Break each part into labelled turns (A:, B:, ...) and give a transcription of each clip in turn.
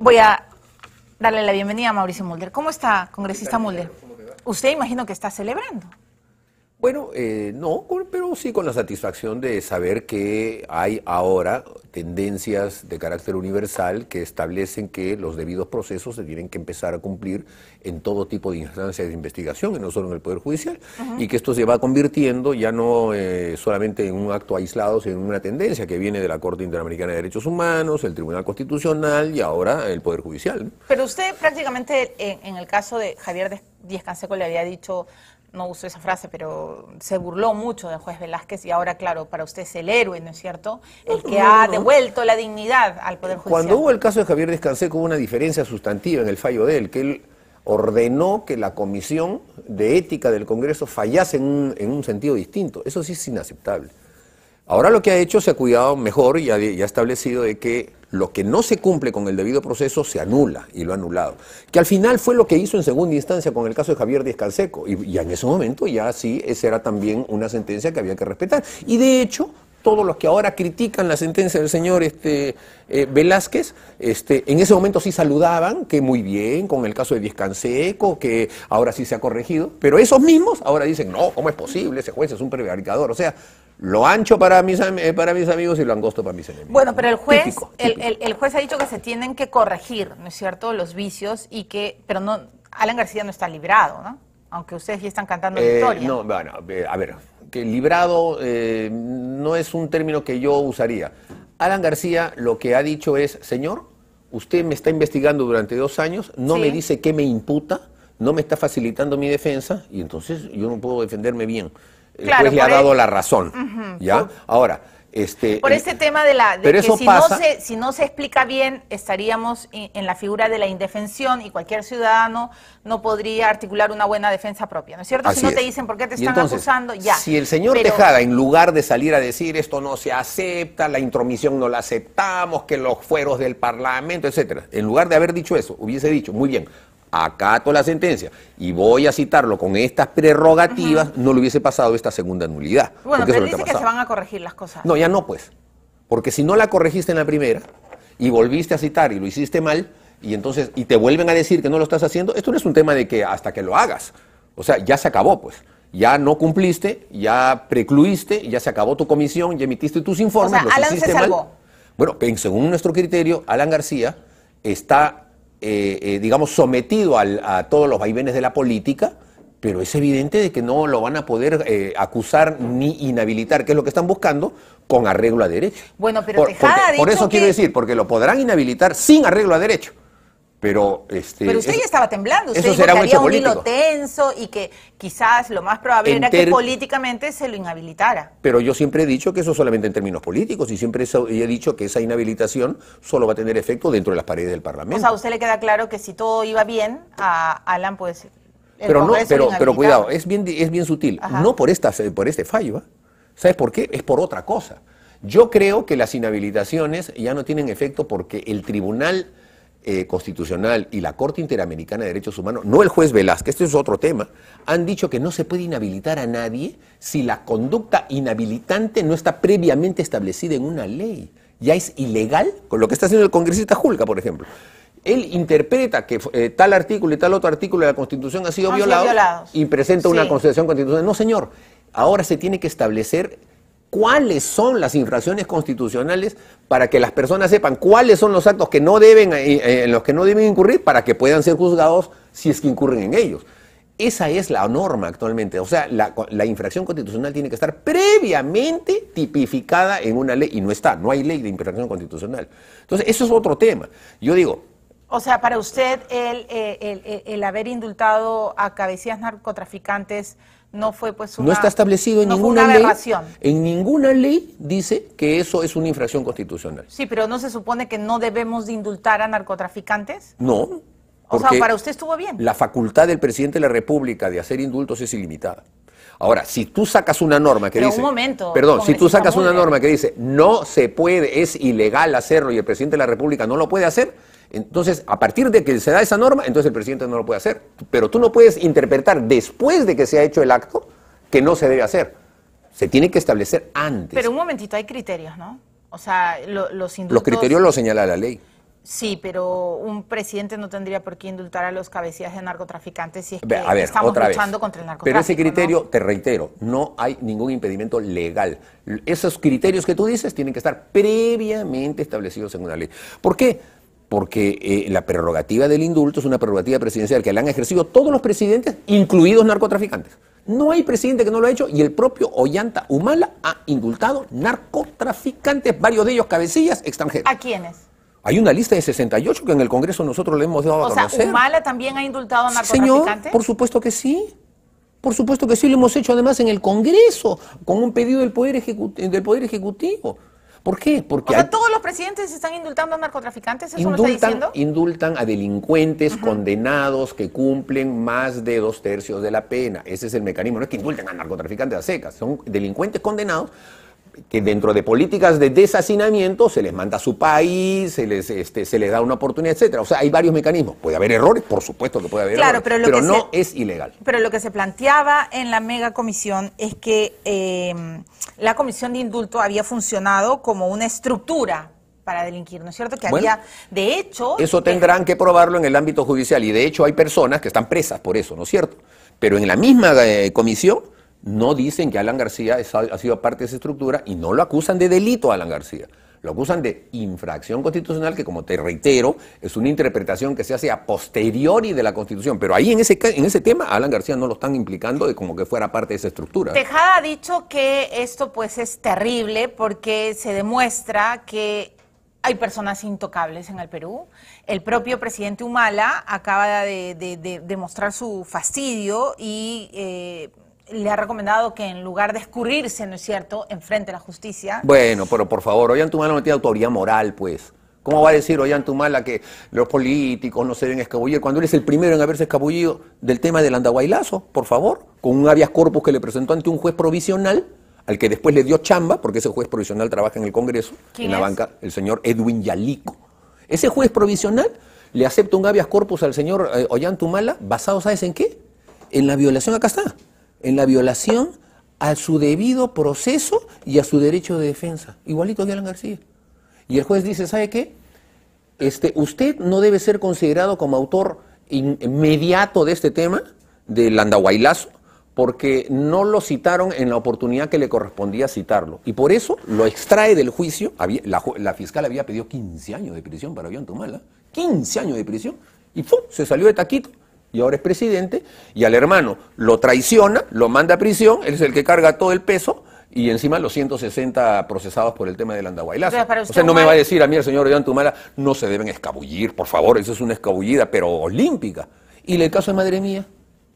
A: voy a darle la bienvenida a Mauricio Mulder. ¿Cómo está, congresista Mulder? Usted imagino que está celebrando.
B: Bueno, eh, no, pero sí con la satisfacción de saber que hay ahora tendencias de carácter universal que establecen que los debidos procesos se tienen que empezar a cumplir en todo tipo de instancias de investigación, y no solo en el Poder Judicial, y que esto se va convirtiendo ya no eh, solamente en un acto aislado, sino en una tendencia que viene de la Corte Interamericana de Derechos Humanos, el Tribunal Constitucional y ahora el Poder Judicial.
A: Pero usted prácticamente en, en el caso de Javier Díaz Canseco le había dicho no uso esa frase, pero se burló mucho del juez Velázquez y ahora, claro, para usted es el héroe, ¿no es cierto? El que ha devuelto la dignidad al Poder Judicial. Cuando hubo el
B: caso de Javier Descansé, hubo una diferencia sustantiva en el fallo de él, que él ordenó que la Comisión de Ética del Congreso fallase en un, en un sentido distinto. Eso sí es inaceptable. Ahora lo que ha hecho se ha cuidado mejor y ha, establecido de que lo que no se cumple con el debido proceso se anula y lo ha anulado. Que al final fue lo que hizo en segunda instancia con el caso de Javier Díaz Canseco. Y en ese momento ya sí, esa era también una sentencia que había que respetar. Y de hecho, todos los que ahora critican la sentencia del señor este, eh, Velázquez, este, en ese momento sí saludaban, que muy bien, con el caso de eco que ahora sí se ha corregido, pero esos mismos ahora dicen, no, ¿cómo es posible? Ese juez es un prevaricador, o sea, lo ancho para mis, eh, para mis amigos y lo angosto para mis enemigos.
A: Bueno, pero el juez, El, juez ha dicho que se tienen que corregir, ¿no es cierto?, los vicios y que, pero no, Alan García no está librado, ¿no? Aunque ustedes ya están cantando eh, historia.
B: No, bueno, eh, a ver, que librado eh, no es un término que yo usaría. Alan García lo que ha dicho es, señor, usted me está investigando durante dos años, no me dice qué me imputa, no me está facilitando mi defensa y entonces yo no puedo defenderme bien.
A: El juez le ha dado e- la
B: razón. ¿ya? Ahora, este, por este
A: tema de la si, no se, explica bien, estaríamos en, la figura de la indefensión y cualquier ciudadano no podría articular una buena defensa propia, ¿no es cierto? Si no te dicen por qué te están acusando, ya. Si el
B: señor Tejada, en lugar de salir a decir esto no se acepta, la intromisión no la aceptamos, que los fueros del Parlamento, etcétera, en lugar de haber dicho eso, hubiese dicho, muy bien, acato la sentencia y voy a citarlo con estas prerrogativas, no le hubiese pasado esta segunda nulidad. Bueno, pero que se
A: van a corregir las cosas. No, ya
B: no, pues. Porque si no la corregiste en la primera y volviste a citar y lo hiciste mal, y entonces, y te vuelven a decir que no lo estás haciendo, esto no es un tema de que hasta que lo hagas. O sea, ya se acabó, pues ya no cumpliste, ya precluiste, ya se acabó tu comisión, ya emitiste tus informes. O hiciste se Bueno, según nuestro criterio, Alan García está eh, eh, digamos, sometido a todos los vaivenes de la política, pero es evidente de que no lo van a poder eh, acusar ni inhabilitar, que es lo que están buscando, con arreglo a derecho.
A: Bueno, pero por, Por eso quiero
B: decir, porque lo podrán inhabilitar sin arreglo a derecho. Pero, este, pero usted ya
A: estaba temblando, usted eso dijo que un había un hilo tenso y que quizás lo más probable era que políticamente se lo inhabilitara.
B: Pero yo siempre he dicho que eso solamente en términos políticos y siempre he dicho que esa inhabilitación solo va a tener efecto dentro de las paredes del Parlamento. O sea, a
A: usted le queda claro que si todo iba bien, a Alan puede ser. pero no, pero, cuidado,
B: es bien, es bien sutil. No por, esta, por este fallo, ¿eh? ¿sabes por qué? Es por otra cosa. Yo creo que las inhabilitaciones ya no tienen efecto porque el tribunal eh, constitucional y la Corte Interamericana de Derechos Humanos, no el juez Velázquez, este es otro tema, han dicho que no se puede inhabilitar a nadie si la conducta inhabilitante no está previamente establecida en una ley. Ya es ilegal, con lo que está haciendo el congresista Julga, por ejemplo. Él interpreta que eh, tal artículo y tal otro artículo de la Constitución ha sido violado y presenta una constitución constitucional. No, señor, ahora se tiene que establecer cuáles son las infracciones constitucionales para que las personas sepan cuáles son los actos que no deben, eh, eh, en los que no deben incurrir para que puedan ser juzgados si es que incurren en ellos. Esa es la norma actualmente. O sea, la, infracción constitucional tiene que estar previamente tipificada en una ley y no está. No hay ley de infracción constitucional. Entonces, eso es otro tema. Yo digo...
A: O sea, para usted el, eh, haber indultado a cabecillas narcotraficantes no fue pues una, no está establecido en ninguna ley
B: en ninguna ley dice que eso es una infracción constitucional
A: sí pero no se supone que no debemos de indultar a narcotraficantes
B: no o sea para usted
A: estuvo bien la
B: facultad del presidente de la República de hacer indultos es ilimitada Ahora, si tú sacas una norma que dice.
A: momento, perdón, si tú sacas una
B: norma que dice no se puede, es ilegal hacerlo y el presidente de la República no lo puede hacer, entonces, a partir de que se da esa norma, entonces el presidente no lo puede hacer. Pero tú no puedes interpretar después de que se ha hecho el acto que no se debe hacer. Se tiene que establecer antes.
A: Pero un momentito, hay criterios, ¿no? O sea, los indultos... Los criterios
B: los señala la ley.
A: Sí, pero un presidente no tendría por qué indultar a los cabecillas de narcotraficantes si es que estamos luchando contra el narcotráfico. Pero ese criterio,
B: te reitero, no hay ningún impedimento legal. Esos criterios que tú dices tienen que estar previamente establecidos en una ley. ¿Por qué? porque eh, la prerrogativa del indulto es una prerrogativa presidencial que la han ejercido todos los presidentes, incluidos narcotraficantes. No hay presidente que no lo ha hecho y el propio Ollanta Humala ha indultado narcotraficantes, varios de ellos cabecillas extranjeras. ¿A quiénes? Hay una lista de 68 que en el Congreso nosotros le hemos dado o a conocer. O sea, Humala también ha indultado narcotraficantes. Señor, por supuesto que sí. Por supuesto que sí, lo hemos hecho además en el Congreso, con un pedido del Poder, del poder Ejecutivo. ¿Por qué? Porque
A: todos los presidentes están indultando a narcotraficantes, eso indultan, está diciendo.
B: Indultan a delincuentes condenados que cumplen más de dos tercios de la pena. Ese es el mecanismo. No es que indulten a narcotraficantes a secas, son delincuentes condenados que dentro de políticas de deshacinamiento se les manda a su país, se les, este, se les da una oportunidad, etcétera. O sea, hay varios mecanismos. Puede haber errores, por supuesto que puede haber errores, pero, no es ilegal.
A: Pero lo que se planteaba en la mega comisión es que eh, la comisión de indulto había funcionado como una estructura para delinquir, ¿no es cierto? Que había, de hecho...
B: Eso eh, tendrán que probarlo en el ámbito judicial y de hecho hay personas que están presas por eso, ¿no es cierto? Pero en la misma eh, comisión no dicen que Alan García ha sido parte de esa estructura y no lo acusan de delito a Alan García. Lo acusan de infracción constitucional, que como te reitero, es una interpretación que se hace a posteriori de la Constitución. Pero ahí en ese, en ese tema, Alan García no lo están implicando de como que fuera parte de esa estructura.
A: Tejada ha dicho que esto pues es terrible porque se demuestra que hay personas intocables en el Perú. El propio presidente Humala acaba de, demostrar su fastidio y... Eh, le ha recomendado que en lugar de escurrirse, ¿no es cierto?, enfrente a la
B: justicia. Bueno, pero por favor, Ollantumala no tiene autoridad moral, pues. ¿Cómo va a decir Ollantumala que los políticos no se deben escabullir cuando él es el primero en haberse escabullido del tema del andaguailazo, por favor? Con un habeas corpus que le presentó ante un juez provisional, al que después le dio chamba, porque ese juez provisional trabaja en el Congreso, en la banca, el señor Edwin Yalico. Ese juez provisional le acepta un habeas corpus al señor eh, Ollantumala, basado, ¿sabes en qué? En la violación, acá está en la violación a su debido proceso y a su derecho de defensa, igualito que Alan García. Y el juez dice, ¿sabe qué? Este, usted no debe ser considerado como autor inmediato de este tema, del andahuailazo, porque no lo citaron en la oportunidad que le correspondía citarlo. Y por eso lo extrae del juicio, la, fiscal había pedido 15 años de prisión para Tumala, 15 años de prisión, y ¡pum! se salió de taquito y ahora es presidente, y al hermano lo traiciona, lo manda a prisión, él es el que carga todo el peso, y encima los 160 procesados por el tema del andahuaylazo. O sea, no me va a decir a mí el señor Iván Tumala, no se deben escabullir, por favor, eso es una escabullida, pero olímpica. Y el caso de Madre Mía,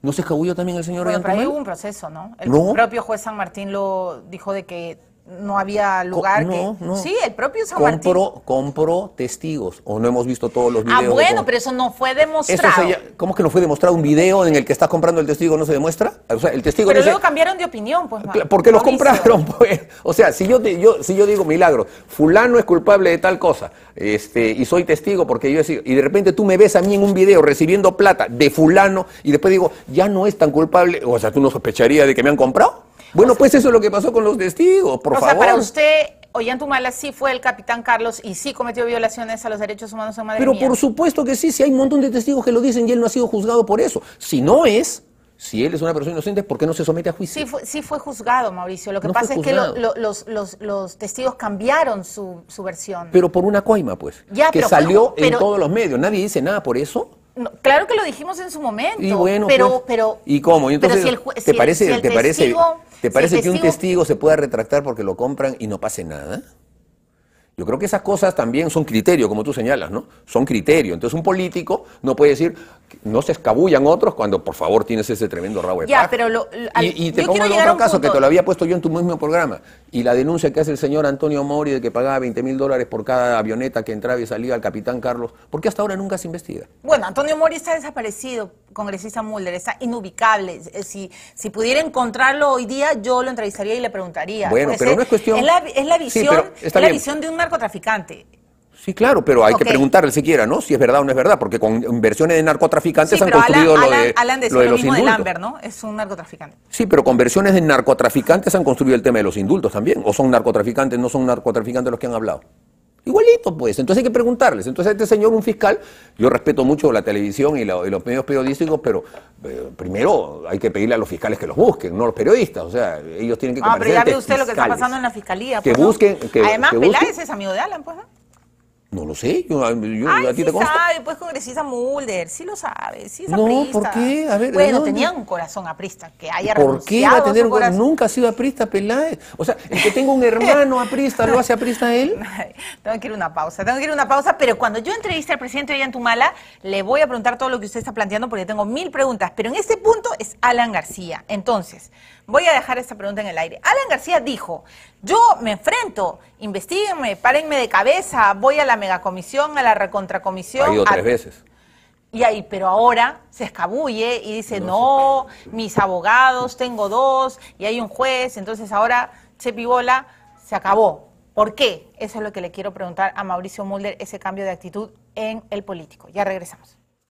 B: ¿no se escabulló también el señor bueno, Pero un
A: proceso, ¿no? El propio juez San Martín lo dijo de que no había lugar que... Sí, el propio San
B: compró testigos, o no hemos visto todos los ah, videos. Ah, bueno,
A: pero eso no fue demostrado. Eso
B: es ¿Cómo que no fue demostrado? ¿Un video en el que estás comprando el testigo no se demuestra? O sea, el testigo pero luego
A: cambiaron de opinión, pues. Porque los compraron?
B: Pues? O sea, si yo, si yo digo, milagro, fulano es culpable de tal cosa, este, y soy testigo porque yo he Y de repente tú me ves a mí en un video recibiendo plata de fulano, y después digo, ya no es tan culpable, o sea, tú no sospecharías de que me han comprado. Bueno, pues, pues eso es lo que pasó con los testigos, por favor. O sea, para
A: usted, Ollantumala sí fue el capitán Carlos y sí cometió violaciones a los derechos humanos en Madrid. Pero por
B: supuesto que sí, si hay un montón de testigos que lo dicen y él no ha sido juzgado por eso. Si no es, si él es una persona inocente, ¿por qué no se somete a juicio?
A: Sí fue, sí fue juzgado, Mauricio. Lo que pasa es que los, testigos cambiaron su, versión.
B: Pero por una coima, pues. Ya, que salió en todos los medios. Nadie dice nada por eso
A: claro que lo dijimos en su momento. Y bueno, pero, pues, pero
B: ¿y cómo? entonces, ¿te parece, te te parece que un testigo se pueda retractar porque lo compran y no pase nada? Yo creo que esas cosas también son criterio, como tú señalas, ¿no? Son criterio. Entonces un político no puede decir, no se escabullan otros cuando por favor tienes ese tremendo rabo de
A: y, te pongo el otro caso que te
B: lo había puesto yo en tu mismo programa y la denuncia que hace el señor Antonio Mori de que pagaba 20 mil dólares por cada avioneta que entraba y salía al capitán Carlos, ¿por qué hasta ahora nunca se investiga?
A: Bueno, Antonio Mori está desaparecido, congresista Mulder, está inubicable. Si, si pudiera encontrarlo hoy día, yo lo entrevistaría y le preguntaría. Bueno, pues pero no es cuestión... Es la, visión, visión de un narcotraficante.
B: Sí, claro, pero hay que preguntarle siquiera, ¿no? Si es verdad o no es verdad, porque con versiones de narcotraficantes han construido lo de, Alan lo mismo De Lambert,
A: ¿no? Es un narcotraficante.
B: Sí, pero con versiones de narcotraficantes han construido el tema de los indultos también. O son narcotraficantes, no son narcotraficantes los que han hablado. Igualito, pues. Entonces hay que preguntarles. Entonces, este señor, un fiscal, yo respeto mucho la televisión y, los medios periodísticos, pero eh, primero hay que pedirle a los fiscales que los busquen, no a los periodistas. O sea, ellos tienen que. Ah, pero ya ve usted lo que está pasando
A: en la fiscalía. que pues, busquen. Además, es amigo de Alan, pues.
B: No lo sé, yo, yo a ti sí te consta.
A: sabe, pues congresista Mulder, sí lo sabe, sí es No, ¿por qué? A ver, bueno, tenía un corazón aprista, que haya ¿Por qué va a tener un
B: Nunca ha sido aprista Peláez. O sea, el que tengo un hermano aprista, ¿lo hace aprista él?
A: tengo que ir a una pausa, tengo que ir a una pausa, pero cuando yo entreviste al presidente de en Tumala, le voy a preguntar todo lo que usted está planteando porque tengo mil preguntas, pero en este punto es Alan García. Entonces, voy a dejar esta pregunta en el aire. Alan García dijo, yo me enfrento, investiguenme, párenme de cabeza, voy a la megacomisión, a la recontracomisión. Ha ido tres veces. Y ahí, pero ahora se escabulle y dice, no, mis abogados, tengo dos, y hay un juez, entonces ahora chepibola, se acabó. ¿Por qué? Eso es lo que le quiero preguntar a Mauricio Mulder, ese cambio de actitud en el político. Ya regresamos.